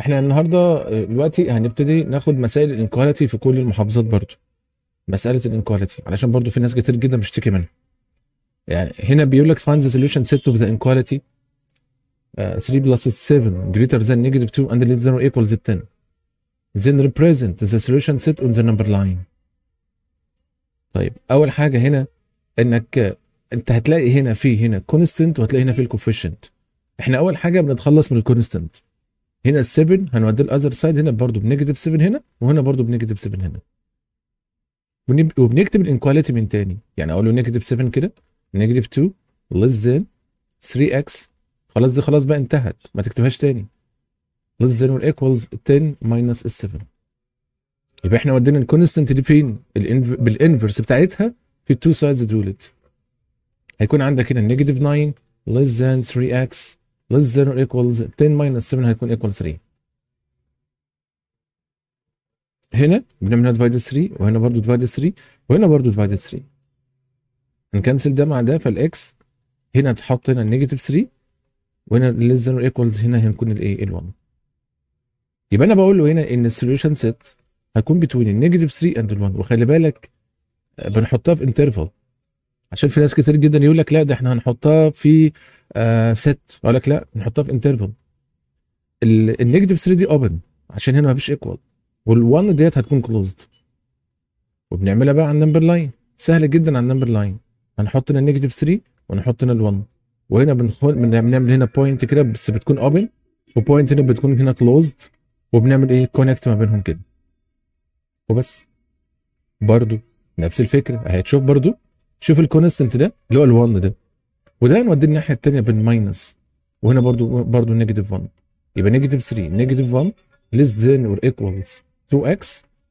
احنا النهارده آه، دلوقتي هنبتدي ناخد مسائل الانكواليتي في كل المحافظات برضو مساله الانكواليتي علشان برضو في ناس كتير جدا بتشتكي منها يعني هنا بيقول لك find the solution set of the inequality 3 آه، plus 7 greater than negative 2 and less than or 10 then represent the solution set on the number line طيب اول حاجه هنا انك انت هتلاقي هنا في هنا كونستنت وهتلاقي هنا في الكوفيشنت احنا اول حاجه بنتخلص من الكونستنت هنا ال7 هنوديه الاذر سايد هنا برضه بنيجاتيف 7 هنا وهنا برضه بنيجاتيف 7 هنا وبنكتب الانكواليتي من تاني يعني اقول له نيجاتيف 7 كده نيجاتيف 2 less than 3x خلاص دي خلاص بقى انتهت ما تكتبهاش تاني less than or equals 10 minus 7 يبقى احنا ودينا الكونستنت دي فين بالانفرس بتاعتها في التو سايدز دولت هيكون عندك هنا نيجاتيف 9 less than 3x less than or equals 10 minus 7 هيكون equal 3 هنا بنعمل هنا divided 3 وهنا برضه divided 3 وهنا برضه divided 3 هنكنسل ده مع ده فالاكس هنا تحط هنا نيجاتيف 3 وهنا less than or equals هنا هنكون الايه ال1 يبقى انا بقول له هنا ان السوليوشن سيت هتكون بتوين النيجاتيف 3 اند ال1 وخلي بالك آه، بنحطها في انترفال عشان في ناس كتير جدا يقول لك لا ده احنا هنحطها في آه ست اقول لك لا نحطها في انترفال النيجاتيف 3 دي اوبن عشان هنا مفيش ايكوال وال1 ديت هتكون كلوزد وبنعملها بقى على النمبر لاين سهله جدا على النمبر لاين هنحط هنا النيجاتيف 3 ونحط هنا ال1 وهنا بنخل بنعمل هنا بوينت كده بس بتكون اوبن وبوينت هنا بتكون هنا كلوزد وبنعمل ايه كونكت ما بينهم كده وبس برضو نفس الفكره اهي تشوف برضو شوف الكونستنت ده اللي هو ال1 ده وده هنوديه الناحيه الثانيه بالماينس وهنا برضو برضو نيجاتيف 1 يبقى نيجاتيف 3 نيجاتيف 1 less than or equals 2x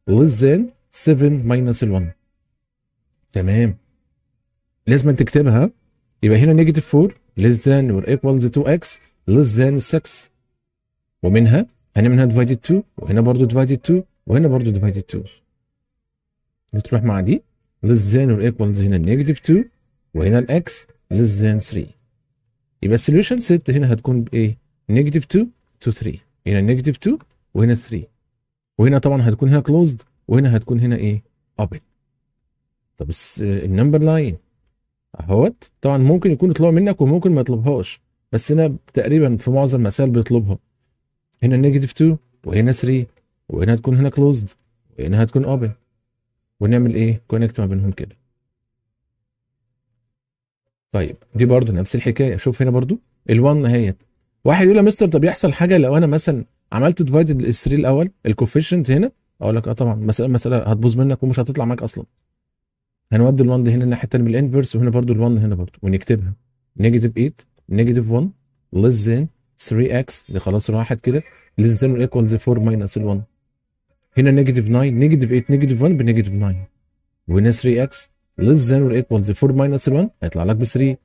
less than 7 minus ال1 تمام لازم تكتبها يبقى هنا نيجاتيف 4 less than or equals 2x less than 6 ومنها هنا منها ديفايدد 2 وهنا برضه ديفايدد 2 وهنا برضه ديفايدد 2 بتروح مع دي less than هنا نيجاتيف 2 وهنا الاكس less 3 يبقى السوليوشن ست هنا هتكون بايه؟ نيجاتيف 2 تو 3 هنا نيجاتيف 2 وهنا 3 وهنا طبعا هتكون هنا كلوزد وهنا هتكون هنا ايه؟ اوبن طب النمبر لاين اهوت طبعا ممكن يكون يطلبها منك وممكن ما يطلبهاش بس هنا تقريبا في معظم المسائل بيطلبها هنا نيجاتيف 2 وهنا 3 وهنا تكون هنا كلوزد وهنا هتكون اوبن ونعمل ايه كونكت ما بينهم كده طيب دي برضو نفس الحكايه شوف هنا برضو ال1 اهيت واحد يقول يا مستر طب يحصل حاجه لو انا مثلا عملت ديفايد ال3 الاول الكوفيشنت هنا اقول لك اه طبعا مثلا مساله هتبوظ منك ومش هتطلع معاك اصلا هنودي ال1 هنا الناحيه الثانيه من الانفرس وهنا برضو ال1 هنا برضو ونكتبها نيجاتيف 8 نيجاتيف 1 less than 3x دي خلاص راحت كده less than or 4 minus ال 1 هنا نيجاتيف 9 نيجاتيف 8 نيجاتيف 1 بنيجاتيف 9 وهنا 3x less than or to 4 minus ال 1 هيطلع لك ب 3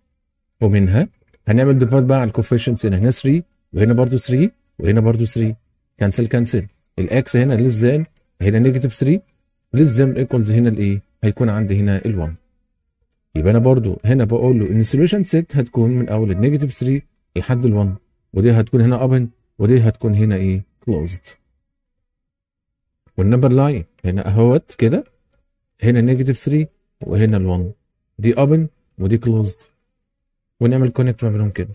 ومنها هنعمل ديفايد بقى على الكوفيشنتس هنا هنا 3 وهنا برضه 3 وهنا برضه 3 كنسل كنسل الاكس هنا less than هنا نيجاتيف 3 or equal ايكوالز هنا الايه هيكون عندي هنا ال1 يبقى انا برضه هنا بقول له ان السوليوشن سيت هتكون من اول النيجاتيف 3 لحد ال1 ودي هتكون هنا open ودي هتكون هنا ايه closed والنمبر لاين هنا اهوت كده هنا نيجاتيف 3 وهنا ال 1 دي open ودي closed ونعمل كونكت ما بينهم كده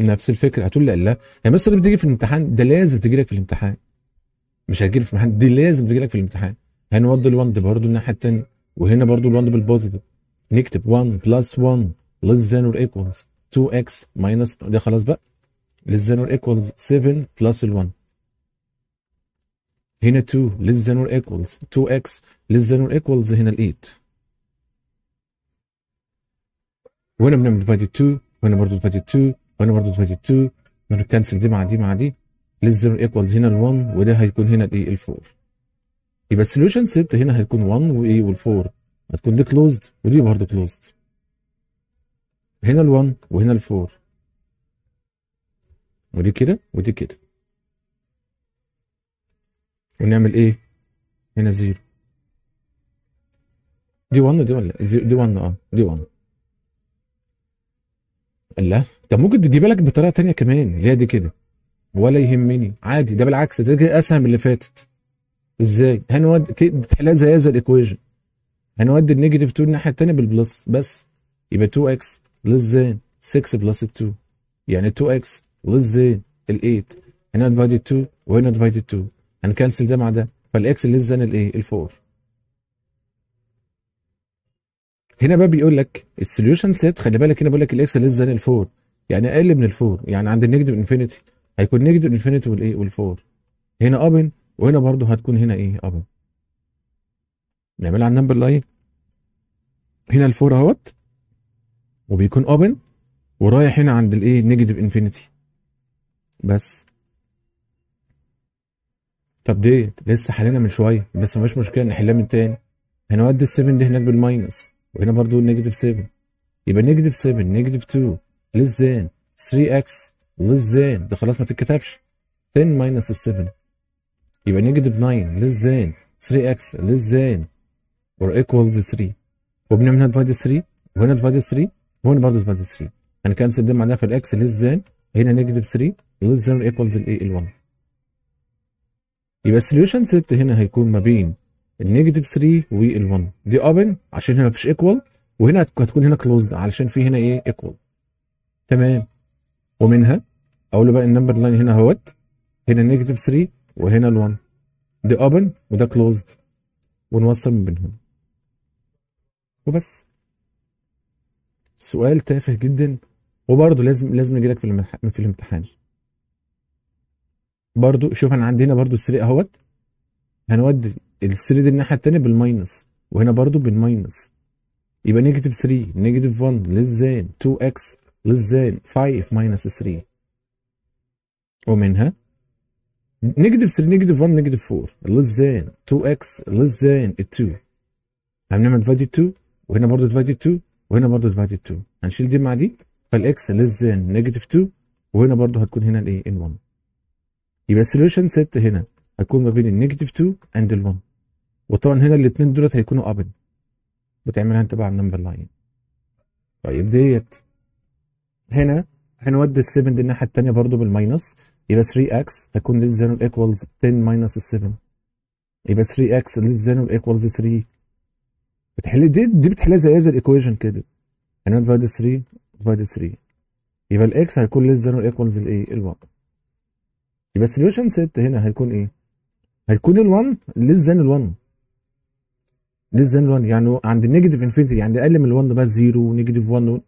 نفس الفكره هتقول لا لا هي يعني بس اللي بتيجي في الامتحان ده لازم تجي لك في الامتحان مش هتجي لك في الامتحان دي لازم تجي لك في الامتحان ال1 دي برضه الناحيه الثانيه وهنا برضه ال1 بالبوزيتيف نكتب 1 بلس 1 less than or equals 2x ماينس ده خلاص بقى less than or equals 7 plus 1 هنا 2 less than or equals 2x less than or equals هنا ال 8 وهنا بنعمل divided 2 وهنا برضه divided 2 وهنا برضه divided 2 نكنسل دي مع دي مع دي less than or equals هنا ال 1 وده هيكون هنا الايه ال 4 يبقى solution set هنا هيكون 1 وايه وال 4 هتكون دي closed ودي برضه closed هنا ال1 وهنا ال4 ودي كده ودي كده ونعمل ايه هنا زيرو دي 1 دي ولا دي 1 اه دي 1 الله طب ممكن تجيبها لك بطريقه ثانيه كمان اللي هي دي كده ولا يهمني عادي ده بالعكس ده كده اسهل من اللي فاتت ازاي هنودي تحلها زي هذا الايكويشن هنودي النيجاتيف 2 الناحيه الثانيه بالبلس بس يبقى 2 اكس ليس 6 بلس 2 يعني 2x ليس ال 8 هنا ديفايد 2 وهنا ديفايد 2 هنكنسل ده مع ده فالاكس ليس الايه ال 4 ايه، هنا بقى بيقول لك السوليوشن سيت خلي بالك هنا بيقول لك الاكس ليس ال 4 يعني اقل من ال 4 يعني عند النيجاتيف انفينيتي هيكون نيجاتيف انفينيتي والايه وال 4 ايه، هنا ابن وهنا برضه هتكون هنا ايه ابن نعملها على النمبر لاين هنا الفور اهوت وبيكون اوبن ورايح هنا عند الايه نيجاتيف انفينيتي بس طب دي لسه حلينا من شويه بس مفيش مشكله نحلها من تاني هنودي ال 7 دي هناك بالماينس وهنا برضو نيجاتيف 7 يبقى نيجاتيف 7 نيجاتيف 2 ليس ذان 3 اكس ليس ذان ده خلاص ما تتكتبش 10 ماينس ال 7 يبقى نيجاتيف 9 ليس ذان 3 اكس ليس ذان اور ايكوالز 3 وبنعمل هنا ديفايد 3 وهنا ديفايد 3 هون برضه تبقى 3 يعني ده معناها في الاكس ليس زان هنا نيجاتيف 3 ليس زان ايكوالز الاي ال 1 يبقى السوليوشن سيت هنا هيكون ما بين النيجاتيف 3 وال 1 دي اوبن عشان هنا مفيش ايكوال وهنا هتكون هنا كلوزد علشان في هنا ايه ايكوال تمام ومنها اقول له بقى النمبر لاين هنا اهوت هنا نيجاتيف 3 وهنا ال 1 دي اوبن وده كلوزد ونوصل ما بينهم وبس سؤال تافه جدا وبرضه لازم لازم يجيلك في في الامتحان برضه شوف انا عندي هنا برضه السري اهوت هنودي السري دي الناحيه الثانيه بالماينس وهنا برضه بالماينس يبقى نيجاتيف 3 نيجاتيف 1 ليس 2 اكس ليس 5 ماينس 3 ومنها نيجاتيف 3 نيجاتيف 1 نيجاتيف 4 ليس 2 اكس ليس 2 هنعمل ديفايد 2 وهنا برضه ديفايد 2 وهنا برضه divided 2 هنشيل دي مع دي فالاكس less ذان نيجاتيف 2 وهنا برضه هتكون هنا الايه ال 1 يبقى السوليوشن ست هنا هتكون ما بين النيجاتيف 2 اند ال 1 وطبعا هنا الاثنين دولت هيكونوا ابن بتعملها انت بقى على النمبر لاين طيب ديت هنا هنودي ال 7 دي الناحيه الثانيه برضه بالماينس يبقى 3 اكس هيكون ليس ذان ايكوالز 10 ماينس 7 يبقى 3 اكس ليس ذان ايكوالز 3 بتحل دي دي بتحل زي هذا الايكويشن كده يعني 1 ديفايد 3 ديفايد 3 يبقى الاكس هيكون ليس ذان اور ايكوالز الايه ال1 يبقى السوليوشن ست هنا هيكون ايه هيكون ال1 ليس ذان ال1 ليس ذان ال1 يعني عند النيجاتيف انفينيتي يعني اقل من ال1 بقى 0 ونيجاتيف 1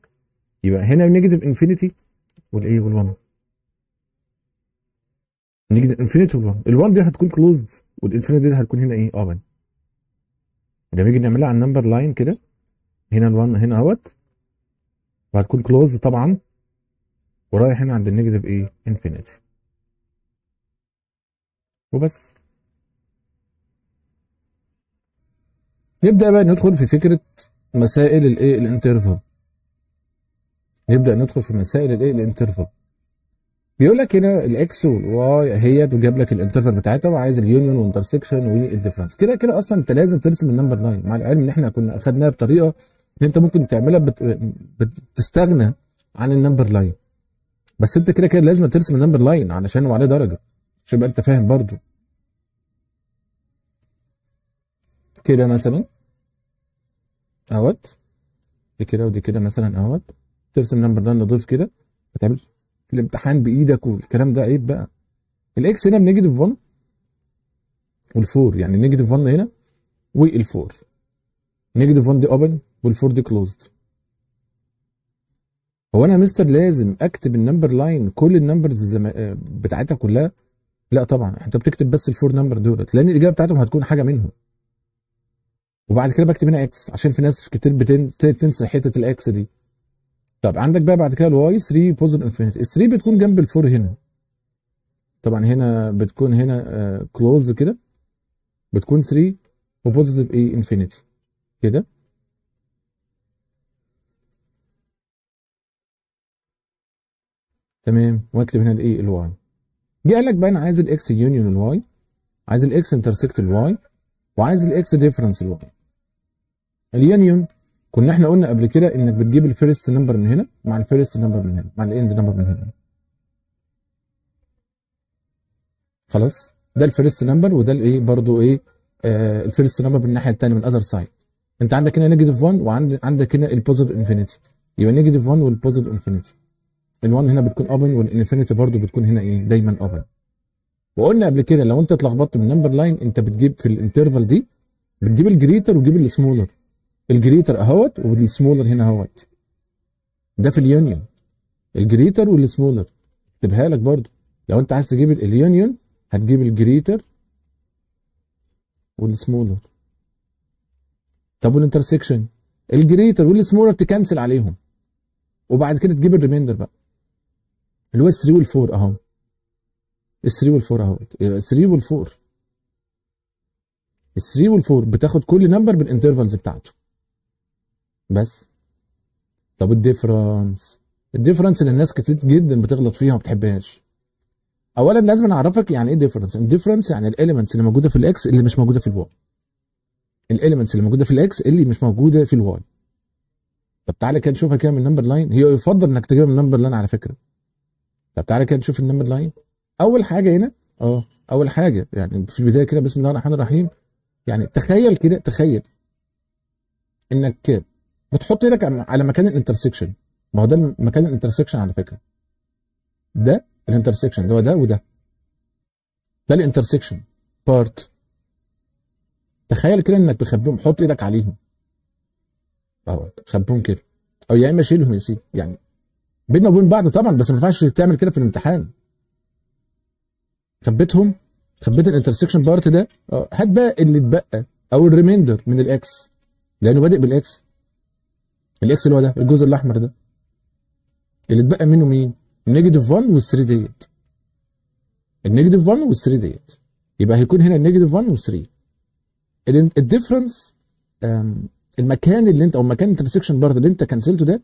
يبقى هنا نيجاتيف انفينيتي والايه وال1 نيجاتيف انفينيتي وال1 ال1 دي هتكون كلوزد والانفينيتي دي هتكون هنا ايه اوبن لما نيجي نعملها على النمبر لاين كده هنا ال1 هنا اهوت وهتكون كلوز طبعا ورايح هنا عند النيجاتيف ايه انفينيتي وبس نبدا بقى ندخل في فكره مسائل الايه الانترفال نبدا ندخل في مسائل الايه الانترفال بيقول لك هنا الاكس والواي هي تجيب لك الانترفال بتاعتها وعايز اليونيون وانترسكشن والديفرنس كده كده اصلا انت لازم ترسم النمبر 9 مع العلم ان احنا كنا اخدناها بطريقه ان انت ممكن تعملها بت... بتستغنى عن النمبر لاين بس انت كده كده لازم ترسم النمبر لاين علشان هو عليه درجه عشان يبقى انت فاهم برضو كده مثلا اهوت دي كده ودي كده مثلا اهوت ترسم نمبر لاين نضيف كده ما تعملش الامتحان بايدك والكلام ده عيب بقى الاكس هنا بنيجاتيف 1 والفور يعني نيجاتيف 1 هنا والفور نيجاتيف 1 دي اوبن والفور دي كلوزد هو انا يا مستر لازم اكتب النمبر لاين كل النمبرز آه، بتاعتها كلها لا طبعا انت بتكتب بس الفور نمبر دولت لان الاجابه بتاعتهم هتكون حاجه منهم وبعد كده بكتب هنا اكس عشان في ناس كتير بتنسى حته الاكس دي طب عندك بقى بعد كده الواي 3 بوزيتيف انفينيتي ال 3 بتكون جنب الفور هنا طبعا هنا بتكون هنا كلوز آه، كده بتكون 3 وبوزيتيف ايه انفينيتي كده تمام واكتب هنا الايه الواي جه قال لك بقى انا عايز الاكس يونيون الواي عايز الاكس انترسكت الواي وعايز الاكس ديفرنس الواي اليونيون كنا احنا قلنا قبل كده انك بتجيب الفيرست نمبر من هنا مع الفيرست نمبر من هنا مع الاند نمبر من هنا خلاص ده الفيرست نمبر وده الايه برضو ايه آه الفيرست نمبر من الناحيه الثانيه من الاذر سايد انت عندك هنا نيجاتيف 1 وعندك هنا البوزيتيف انفينيتي يبقى نيجاتيف 1 والبوزيتيف انفينيتي ال1 هنا بتكون اوبن والانفينيتي برضو بتكون هنا ايه دايما اوبن وقلنا قبل كده لو انت اتلخبطت من نمبر لاين انت بتجيب في الانترفال دي بتجيب الجريتر وتجيب السمولر الجريتر اهوت والسمولر هنا اهوت ده في اليونيون الجريتر والسمولر اكتبها لك برضو لو انت عايز تجيب اليونيون هتجيب الجريتر والسمولر طب والانترسكشن الجريتر والسمولر تكنسل عليهم وبعد كده تجيب الريميندر بقى اللي هو 3 وال4 اهو 3 وال4 اهو 3 وال4 3 وال4 بتاخد كل نمبر بالانترفالز بتاعته بس طب الديفرنس الديفرنس اللي الناس كتير جدا بتغلط فيها وما بتحبهاش اولا لازم نعرفك يعني ايه ديفرنس الديفرنس يعني الاليمنتس اللي موجوده في الاكس اللي مش موجوده في الواي الاليمنتس اللي موجوده في الاكس اللي مش موجوده في الواي طب تعالى كده نشوفها كده من النمبر لاين هي يفضل انك تجيبها من النمبر لاين على فكره طب تعالى كده نشوف النمبر لاين اول حاجه هنا اه اول حاجه يعني في البدايه كده بسم الله الرحمن الرحيم يعني تخيل كده تخيل انك بتحط ايدك على مكان الانترسكشن ما هو ده مكان الانترسكشن على فكره ده الانترسكشن اللي هو ده وده ده الانترسكشن بارت تخيل كده انك بتخبيهم حط ايدك عليهم اهو خبيهم كده او يا اما شيلهم يا سيدي يعني بيننا وبين بعض طبعا بس ما ينفعش تعمل كده في الامتحان خبيتهم خبيت الانترسكشن بارت ده أه، هات بقى اللي اتبقى او الريميندر من الاكس لانه بادئ بالاكس الاكس اللي هو ده الجزء الاحمر ده اللي اتبقى منه مين؟ نيجاتيف 1 وال 3 ديت النيجاتيف 1 وال 3 ديت يبقى هيكون هنا النيجاتيف 1 وال 3 الديفرنس المكان اللي انت او مكان الانترسكشن بارد اللي انت كنسلته ده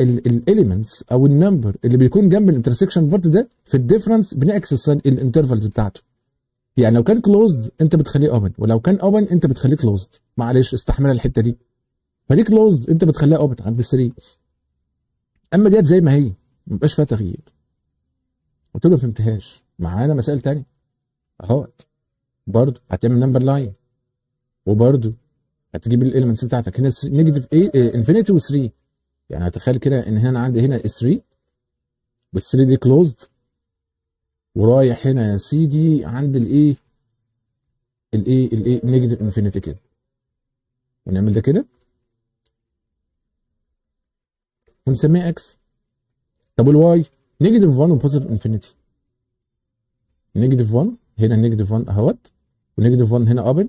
الاليمنتس او النمبر اللي بيكون جنب الانترسكشن بارت ده في الديفرنس بنعكس الانترفالز بتاعته يعني لو كان كلوزد انت بتخليه اوبن ولو كان اوبن انت بتخليه كلوزد معلش استحمل الحته دي فدي كلوزد انت بتخليها اوبن عند السرير اما ديت زي ما هي ما بقاش فيها تغيير قلت له ما فهمتهاش معانا مسائل تانية اهوت برضو هتعمل نمبر لاين وبرضو هتجيب الاليمنتس بتاعتك هنا نيجاتيف ايه انفينيتي و3 يعني هتخيل كده ان هنا عندي هنا 3 وال 3 دي كلوزد ورايح هنا يا سيدي عند الايه الايه الايه نيجاتيف انفينيتي كده ونعمل ده كده هنسميه اكس طب والواي نيجاتيف 1 وبوزيتيف انفينيتي نيجاتيف 1 هنا نيجاتيف 1 اهوت ونيجاتيف 1 هنا قبل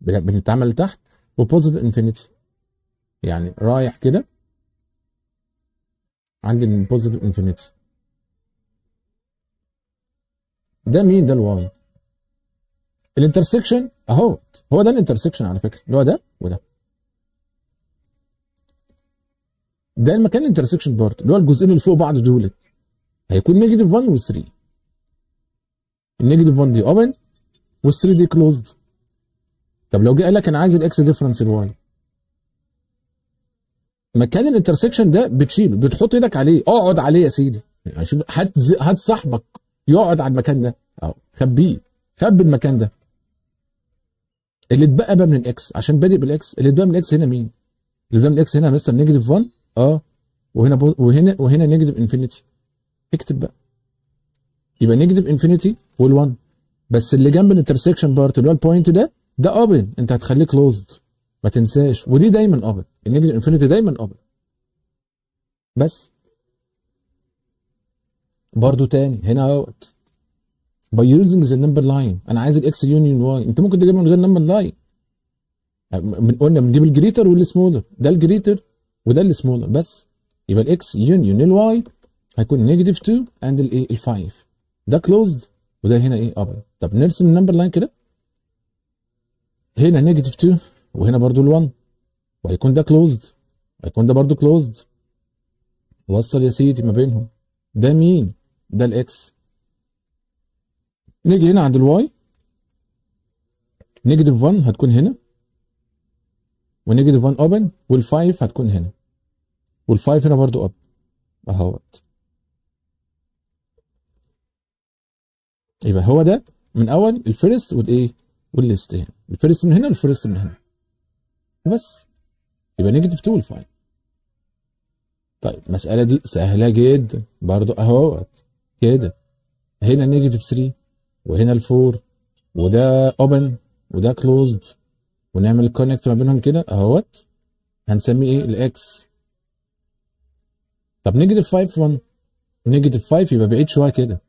بنتعمل تحت وبوزيتيف انفينيتي يعني رايح كده عند البوزيتيف انفينيتي ده مين ده الواي الانترسكشن اهوت هو ده الانترسكشن على فكره اللي هو ده وده ده المكان الانترسكشن بارت اللي هو الجزئين اللي فوق بعض دولت هيكون نيجاتيف 1 و 3 النيجاتيف 1 دي اوبن و 3 دي كلوزد طب لو جه قال لك انا عايز الاكس ديفرنس الواي مكان الانترسكشن ده بتشيله بتحط ايدك عليه اقعد عليه يا سيدي يعني شوف هات هات صاحبك يقعد على المكان ده اهو خبيه خبي المكان ده اللي اتبقى بقى من الاكس عشان بادئ بالاكس اللي اتبقى من الاكس هنا مين؟ اللي اتبقى من الاكس هنا مستر نيجاتيف 1 اه وهنا بو... وهنا وهنا نيجاتيف انفينيتي اكتب بقى يبقى نيجاتيف انفينيتي وال1 بس اللي جنب الانترسكشن بارت اللي هو البوينت ده ده اوبن انت هتخليه كلوزد ما تنساش ودي دايما اوبن النيجاتيف انفينيتي دايما اوبن بس برضو تاني هنا اهوت باي يوزنج ذا نمبر لاين انا عايز الاكس يونيون واي انت ممكن تجيبها من غير نمبر لاين قلنا بنجيب الجريتر والسمولر ده الجريتر وده اللي سمولر بس يبقى الاكس يونيون الواي هيكون نيجاتيف 2 اند الايه ال 5 ده كلوزد وده هنا ايه ابر طب نرسم النمبر لاين كده هنا نيجاتيف 2 وهنا برضو ال 1 وهيكون ده كلوزد هيكون ده برضو كلوزد وصل يا سيدي ما بينهم ده مين ده الاكس نيجي هنا عند الواي نيجاتيف 1 هتكون هنا ونيجاتيف 1 اوبن وال5 هتكون هنا وال5 هنا برضو اوبن اهوت يبقى هو ده من اول الفيرست والايه والليست هنا الفيرست من هنا والفيرست من هنا وبس يبقى نيجاتيف 2 وال5 طيب المساله دي سهله جدا برضو اهوت كده هنا نيجاتيف 3 وهنا الفور وده اوبن وده كلوزد ونعمل كونكت ما بينهم كده اهوت هنسميه ايه الاكس طب نيجاتيف 5 1 نيجاتيف 5 يبقى بعيد شويه كده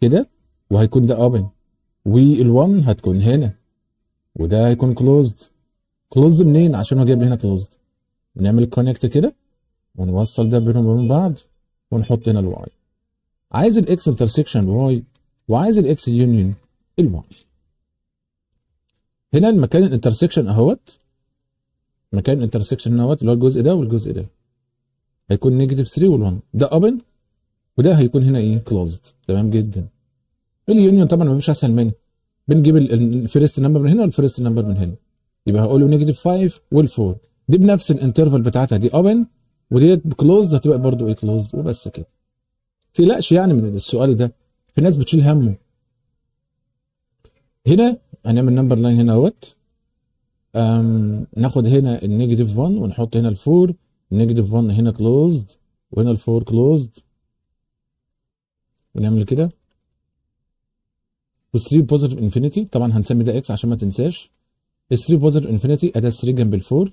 كده وهيكون ده اوبن وال1 هتكون هنا وده هيكون كلوزد كلوزد منين عشان هو جايب هنا كلوزد نعمل كونكت كده ونوصل ده بينهم وبين بعض ونحط هنا الواي عايز الاكس انترسكشن واي وعايز الاكس يونيون الواي هنا المكان الانترسكشن اهوت مكان الانترسكشن اهوت اللي هو الجزء ده والجزء ده هيكون نيجاتيف 3 وال1 ده اوبن وده هيكون هنا ايه كلوزد تمام جدا اليونيون طبعا ما فيش اسهل منه بنجيب الفيرست نمبر من هنا والفيرست نمبر من هنا يبقى هقول له نيجاتيف 5 وال4 دي بنفس الانترفال بتاعتها دي اوبن وديت كلوزد هتبقى برضو ايه كلوزد وبس كده تقلقش يعني من السؤال ده في ناس بتشيل همه هنا هنعمل نمبر لاين هنا اهوت ناخد هنا النيجاتيف 1 ونحط هنا الفور نيجاتيف 1 هنا كلوزد وهنا الفور كلوزد ونعمل كده و 3 بوزيتيف انفينيتي طبعا هنسمي ده اكس عشان ما تنساش ال3 بوزيتيف انفينيتي ادي 3 جنب ال4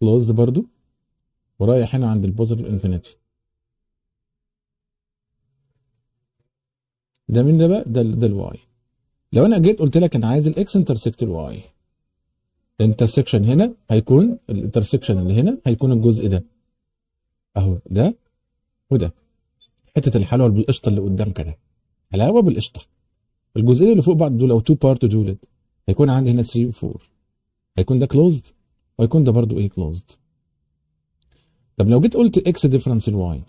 كلوزد برضو ورايح هنا عند البوزيتيف انفينيتي ده مين ده بقى ده ده الواي لو انا جيت قلت لك انا عايز الاكس انترسكت الواي الانترسكشن هنا هيكون الانترسكشن اللي هنا هيكون الجزء ده اهو ده وده حته الحلوه بالقشطه اللي قدام كده حلاوه بالقشطه الجزئين اللي فوق بعض دول او تو بارت دول هيكون عندي هنا 3 و 4 هيكون ده كلوزد وهيكون ده برضو ايه كلوزد طب لو جيت قلت اكس ديفرنس الواي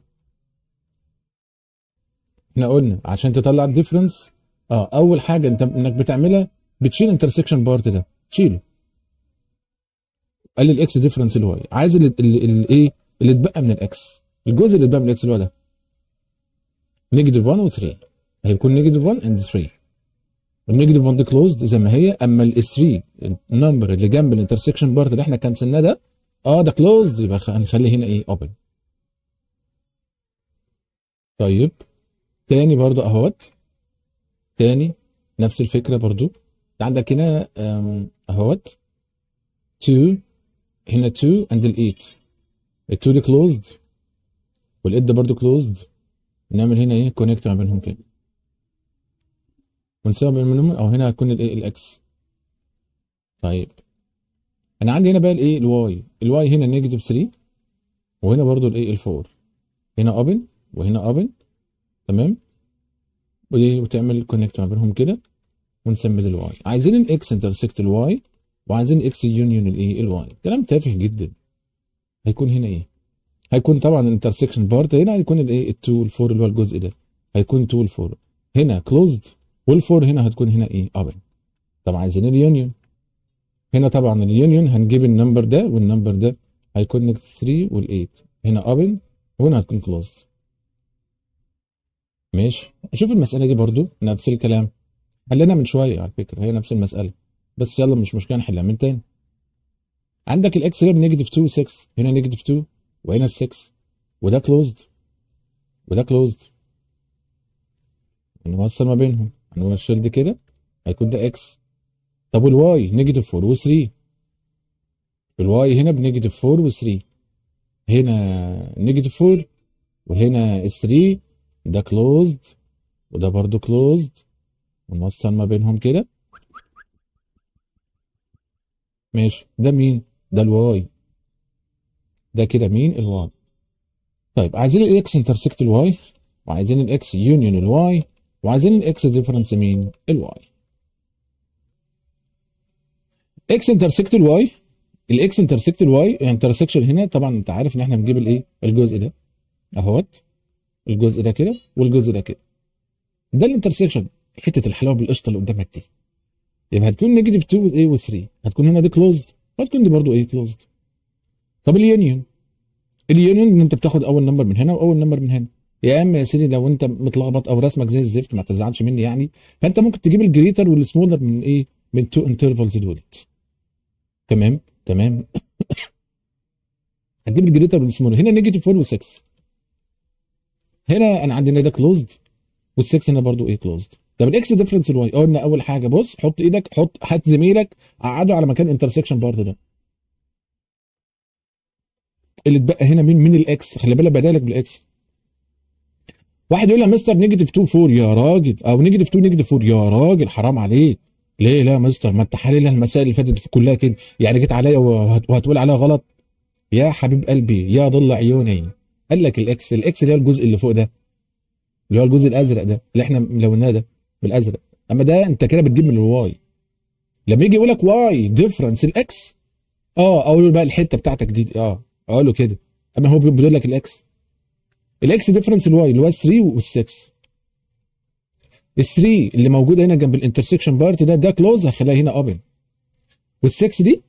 احنا قلنا عشان تطلع الديفرنس اه اول حاجه انت انك بتعملها بتشيل انترسكشن بارت ده شيله قال الاكس ديفرنس الواي عايز الايه اللي اتبقى من الاكس الجزء اللي اتبقى من الاكس اللي هو ده نيجاتيف 1 و3 هيكون نيجاتيف 1 اند 3 النيجاتيف 1 دي كلوزد زي ما هي اما ال 3 النمبر اللي جنب الانترسكشن بارت اللي احنا كنسلناه ده اه ده كلوزد يبقى هنخليه هنا ايه اوبن طيب تاني برضو اهوت تاني نفس الفكره برضو عندك هنا اهوت 2 هنا 2 اند ال 8 ال 2 دي كلوزد والايت ده برضو كلوزد نعمل هنا ايه كونكت ما بينهم كده ونسيبها بينهم او هنا هتكون الايه الاكس طيب انا عندي هنا بقى الايه الواي الواي هنا نيجاتيف 3 وهنا برضو الايه ال 4 هنا ابن وهنا ابن تمام وتعمل كونكت ما بينهم كده ونسمي للواي عايزين الاكس انترسكت الواي وعايزين اكس يونيون الايه الواي كلام تافه جدا هيكون هنا ايه هيكون طبعا الانترسكشن بارت هنا هيكون الايه ال2 وال4 اللي هو الجزء ده هيكون 2 وال4 هنا كلوزد وال4 هنا هتكون هنا ايه اوبن طب عايزين اليونيون هنا طبعا اليونيون هنجيب النمبر ده والنمبر ده هيكونكت 3 وال8 هنا اوبن وهنا هتكون كلوزد ماشي شوف المساله دي برضو نفس الكلام حلنا من شويه على فكره هي نفس المساله بس يلا مش مشكله نحلها من تاني عندك الاكس هنا نيجاتيف 2 6 هنا نيجاتيف 2 وهنا 6 وده كلوزد وده كلوزد نوصل ما بينهم هنقول الشيلد كده هيكون ده اكس طب والواي نيجاتيف 4 و3 الواي هنا بنيجاتيف 4 و3 هنا نيجاتيف 4 وهنا 3 ده كلوزد وده برضو كلوزد ونوصل ما بينهم كده ماشي ده مين ده الواي ده كده مين الواي طيب عايزين الاكس انترسكت الواي وعايزين الاكس يونيون الواي وعايزين الاكس ديفرنس مين الواي اكس انترسكت الواي الاكس انترسكت الواي انترسكشن هنا طبعا انت عارف ان احنا بنجيب الايه الجزء ده اهوت الجزء ده كده والجزء ده كده ده الانترسكشن حته الحلاوه بالقشطه اللي قدامك دي يبقى هتكون نيجاتيف 2 وايه و3 هتكون هنا دي كلوزد وهتكون دي برضو ايه كلوزد طب اليونيون اليونيون ان انت بتاخد اول نمبر من هنا واول نمبر من هنا يا اما يا سيدي لو انت متلخبط او رسمك زي الزفت ما تزعلش مني يعني فانت ممكن تجيب الجريتر والسمولر من ايه من تو انترفالز دولت تمام تمام هتجيب الجريتر والسمولر هنا نيجاتيف 4 و6 هنا انا عندي ان ده كلوزد وال6 هنا برضو ايه كلوزد طب الاكس ديفرنس الواي قلنا اول حاجه بص حط ايدك حط هات زميلك قعده على مكان انترسكشن بارت ده اللي اتبقى هنا مين مين الاكس خلي بالك بدالك بالاكس واحد يقول لي يا مستر نيجاتيف 2 4 يا راجل او نيجاتيف 2 نيجاتيف 4 يا راجل حرام عليك ليه لا يا مستر ما انت حللها المسائل اللي فاتت كلها كده يعني جيت عليا وهتقول عليها غلط يا حبيب قلبي يا ضل عيوني قال لك الاكس الاكس اللي هو الجزء اللي فوق ده اللي هو الجزء الازرق ده اللي احنا لوناه ده بالازرق اما ده انت كده بتجيب من الواي لما يجي يقول لك واي ديفرنس الاكس اه اقول له بقى الحته بتاعتك دي اه اقول له كده اما هو بيقول لك الاكس الاكس ديفرنس الواي اللي هو 3 وال6 ال 3 اللي موجوده هنا جنب الانترسكشن بارت ده ده كلوز هخليها هنا اوبن وال6 دي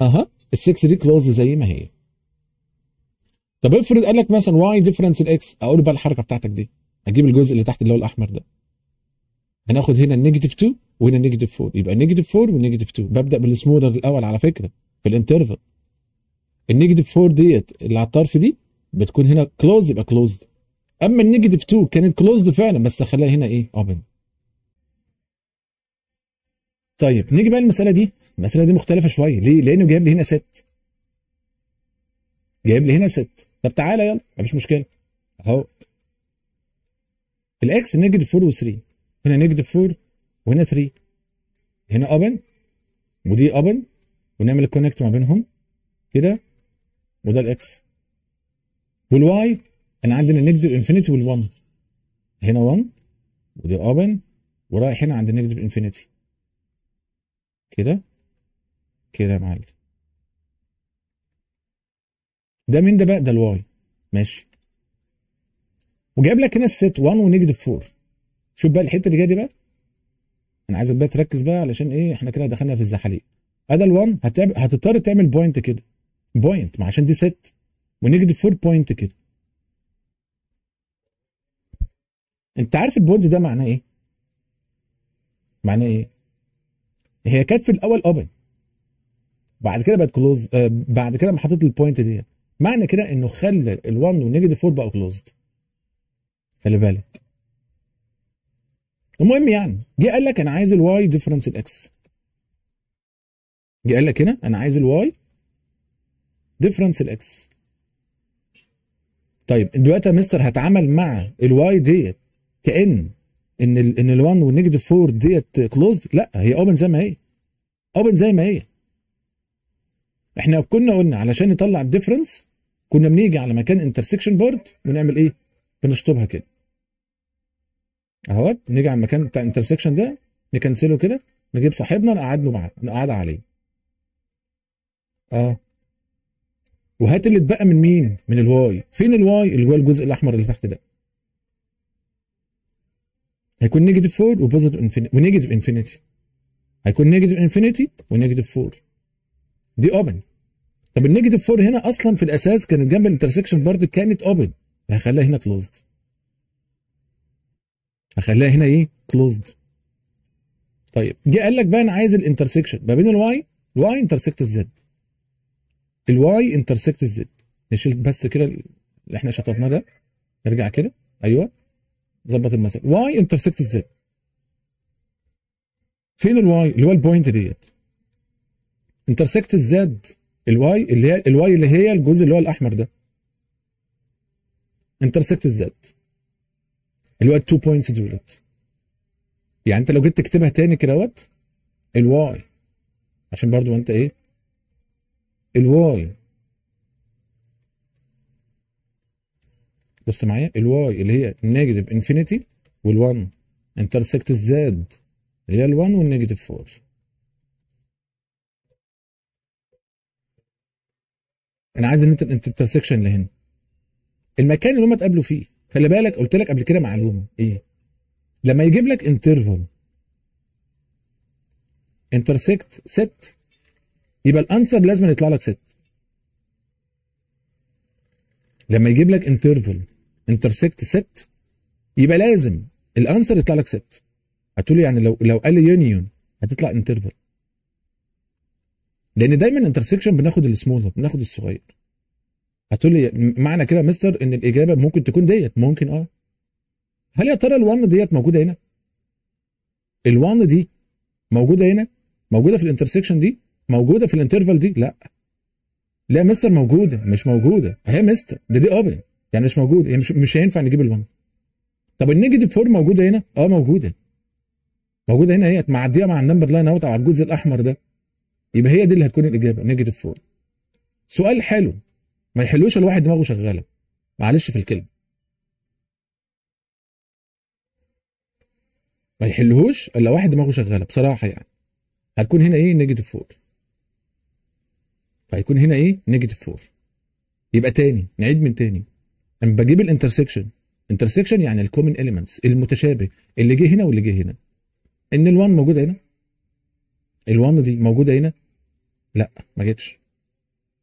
اها ال6 دي كلوز زي ما هي طب افرض قال لك مثلا واي ديفرنس الاكس اقول بقى الحركه بتاعتك دي اجيب الجزء اللي تحت اللي هو الاحمر ده هناخد هنا النيجاتيف 2 وهنا النيجاتيف 4 يبقى النيجاتيف 4 والنيجاتيف 2 ببدا بالسمولر الاول على فكره في الانترفال النيجاتيف 4 ديت اللي على الطرف دي بتكون هنا كلوز يبقى كلوزد اما النيجاتيف 2 كانت كلوزد فعلا بس خلاها هنا ايه اوبن طيب نيجي بقى المساله دي المساله دي مختلفه شويه ليه لانه جايب لي هنا ست جايب لي هنا ست طب تعالى يلا مفيش مشكله اهو الاكس نيجاتيف 4 و3 هنا نيجاتيف 4 وهنا 3 هنا ابن ودي ابن ونعمل الكونكت ما بينهم كده وده الاكس والواي انا عندي النيجاتيف انفينيتي وال1 هنا 1 ودي ابن ورايح هنا عند النيجاتيف انفينيتي كده كده يا معلم ده مين ده بقى ده الواي ماشي وجايب لك هنا الست 1 ونيجاتيف 4 شوف بقى الحته اللي جايه دي بقى انا عايزك بقى تركز بقى علشان ايه احنا كده دخلنا في الزحاليق هذا ال1 هتضطر تعمل بوينت كده بوينت ما عشان دي ست ونيجاتيف 4 بوينت كده انت عارف البوينت ده معناه ايه معناه ايه هي كانت في الاول اوبن بعد كده بقت كلوز آه بعد كده لما حطيت البوينت ديت معنى كده انه خلى ال1 والنيجاتيف 4 بقوا كلوزد خلي بالك المهم يعني جه قال لك انا عايز الواي ديفرنس الاكس جه قال لك هنا انا عايز الواي ديفرنس الاكس طيب دلوقتي يا مستر هتعامل مع الواي ديت كان ان الـ ان ال1 والنيجاتيف 4 ديت كلوزد لا هي اوبن زي ما هي اوبن زي ما هي احنا كنا قلنا علشان نطلع الديفرنس كنا بنيجي على مكان انترسكشن بورد ونعمل ايه بنشطبها كده اهوت نيجي على المكان بتاع الانترسكشن ده نكنسله كده نجيب صاحبنا نقعد له معاه نقعد عليه اه وهات اللي اتبقى من مين من الواي فين الواي اللي هو الجزء الاحمر اللي تحت ده هيكون نيجاتيف 4 وبوزيتيف انفينيتي ونيجاتيف انفينيتي هيكون نيجاتيف انفينيتي ونيجاتيف 4 دي اوبن طب النيجاتيف 4 هنا اصلا في الاساس كانت جنب الانترسكشن بارد كانت اوبن هخليها هنا كلوزد هخليها هنا ايه كلوزد طيب جه قال لك بقى انا عايز الانترسكشن ما بين الواي الواي انترسكت الزد الواي انترسكت الزد نشيل بس كده اللي احنا شطبناه ده نرجع كده ايوه ظبط المسألة واي انترسكت الزد فين الواي اللي هو البوينت ديت انترسكت الزد الواي اللي هي الواي اللي هي الجزء اللي هو الاحمر ده انترسكت الزد اللي هو التو بوينتس دولت يعني انت لو جيت تكتبها تاني كدهوت الواي عشان برضو انت ايه الواي بص معايا الواي اللي هي نيجاتيف انفينيتي وال1 انترسكت الزد اللي هي ال1 والنيجاتيف 4 انا عايز ان انت الانترسكشن لهنا المكان اللي هم اتقابلوا فيه خلي بالك قلت لك قبل كده معلومه ايه لما يجيب لك انترفال انترسكت ست يبقى الانسر لازم يطلع لك ست لما يجيب لك انترفال انترسكت ست يبقى لازم الانسر يطلع لك ست هتقول يعني لو لو قال لي يونيون هتطلع انترفال لان دايما انترسكشن بناخد السمولر بناخد الصغير هتقول لي معنى كده مستر ان الاجابه ممكن تكون ديت ممكن اه هل يا ترى ال1 ديت موجوده هنا ال1 دي موجوده هنا موجوده في الانترسكشن دي موجوده في الانترفال دي لا لا مستر موجوده مش موجوده هي مستر دي دي اوبن يعني مش موجوده هي مش مش هينفع نجيب ال1 طب النيجاتيف 4 موجوده هنا اه موجوده موجوده هنا اهي معديه مع النمبر لاين اوت على الجزء الاحمر ده يبقى هي دي اللي هتكون الاجابه نيجاتيف 4 سؤال حلو ما يحلوش الواحد دماغه شغاله معلش في الكلمه ما يحلهوش الا واحد دماغه شغاله بصراحه يعني هتكون هنا ايه نيجاتيف 4 هيكون هنا ايه نيجاتيف 4 يبقى تاني نعيد من تاني انا بجيب الانترسكشن انترسكشن يعني الكومن اليمنتس المتشابه اللي جه هنا واللي جه هنا ان ال1 موجود هنا ال1 دي موجوده هنا لا ما جتش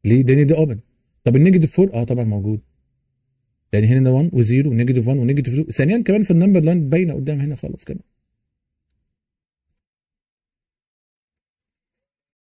ليه الدنيا دي اوبن طب النيجاتيف 4 اه طبعا موجود يعني هنا 1 و0 ونيجاتيف 1 ونيجاتيف 2 ثانيا كمان في النمبر لاين باينه قدام هنا خلاص كمان